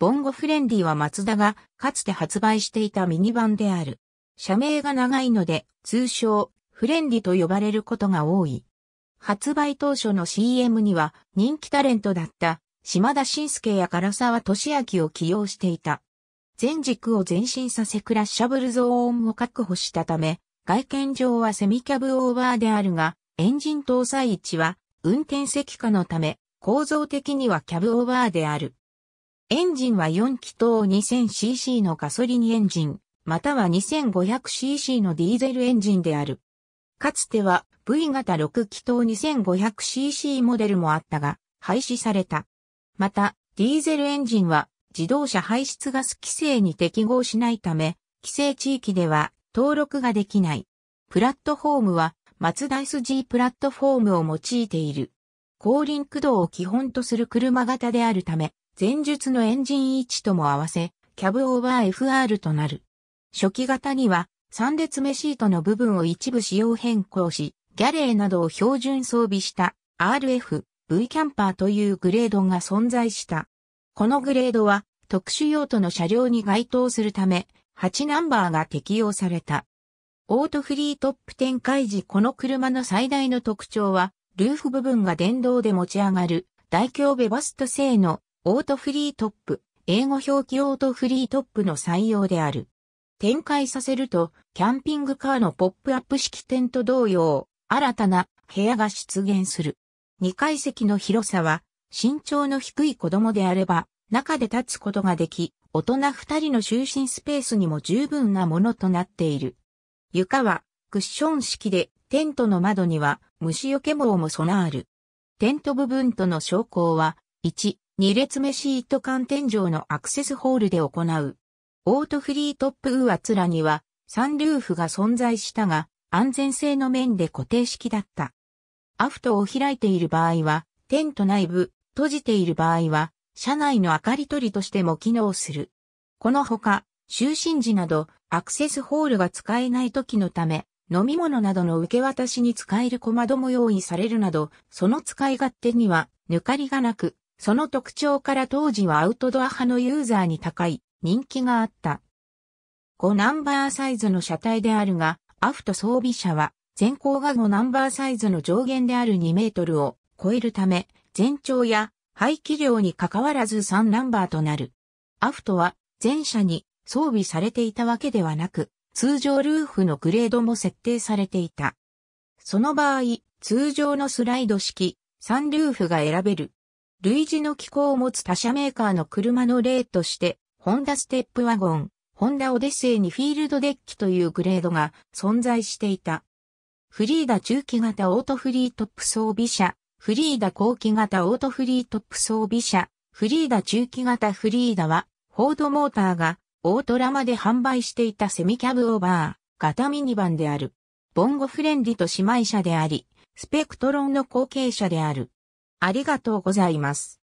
ボンゴフレンディはマツダがかつて発売していたミニバンである。社名が長いので通称フレンディと呼ばれることが多い。発売当初の CM には人気タレントだった島田紳介や唐沢俊明を起用していた。全軸を前進させクラッシャブルゾーンを確保したため、外見上はセミキャブオーバーであるが、エンジン搭載位置は運転席下のため、構造的にはキャブオーバーである。エンジンは4気筒 2000cc のガソリンエンジン、または 2500cc のディーゼルエンジンである。かつては V 型6気筒 2500cc モデルもあったが、廃止された。また、ディーゼルエンジンは自動車排出ガス規制に適合しないため、規制地域では登録ができない。プラットフォームは、マツダス g プラットフォームを用いている。後輪駆動を基本とする車型であるため、前述のエンジン位置とも合わせ、キャブオーバー FR となる。初期型には、3列目シートの部分を一部仕様変更し、ギャレーなどを標準装備した RF、V キャンパーというグレードが存在した。このグレードは特殊用途の車両に該当するため、8ナンバーが適用された。オートフリートップ展開時この車の最大の特徴は、ルーフ部分が電動で持ち上がる、大胸ベバスト製のオートフリートップ、英語表記オートフリートップの採用である。展開させると、キャンピングカーのポップアップ式テント同様、新たな部屋が出現する。2階席の広さは、身長の低い子供であれば、中で立つことができ、大人2人の就寝スペースにも十分なものとなっている。床は、クッション式で、テントの窓には、虫除け棒も備わる。テント部分との昇降は、1、2列目シート間天井のアクセスホールで行う。オートフリートップウーアツラにはサンルーフが存在したが安全性の面で固定式だった。アフトを開いている場合はテント内部、閉じている場合は車内の明かり取りとしても機能する。このほか、就寝時などアクセスホールが使えない時のため、飲み物などの受け渡しに使える小窓も用意されるなど、その使い勝手には抜かりがなく、その特徴から当時はアウトドア派のユーザーに高い人気があった。5ナンバーサイズの車体であるが、アフト装備車は前高が5ナンバーサイズの上限である2メートルを超えるため、全長や排気量に関わらず3ナンバーとなる。アフトは全車に装備されていたわけではなく、通常ルーフのグレードも設定されていた。その場合、通常のスライド式、サンルーフが選べる類似の機構を持つ他社メーカーの車の例として、ホンダステップワゴン、ホンダオデッセイにフィールドデッキというグレードが存在していた。フリーダ中期型オートフリートップ装備車、フリーダ後期型オートフリートップ装備車、フリーダ中期型フリーダは、フォードモーターがオートラマで販売していたセミキャブオーバー型ミニバンである。ボンゴフレンディと姉妹車であり、スペクトロンの後継者である。ありがとうございます。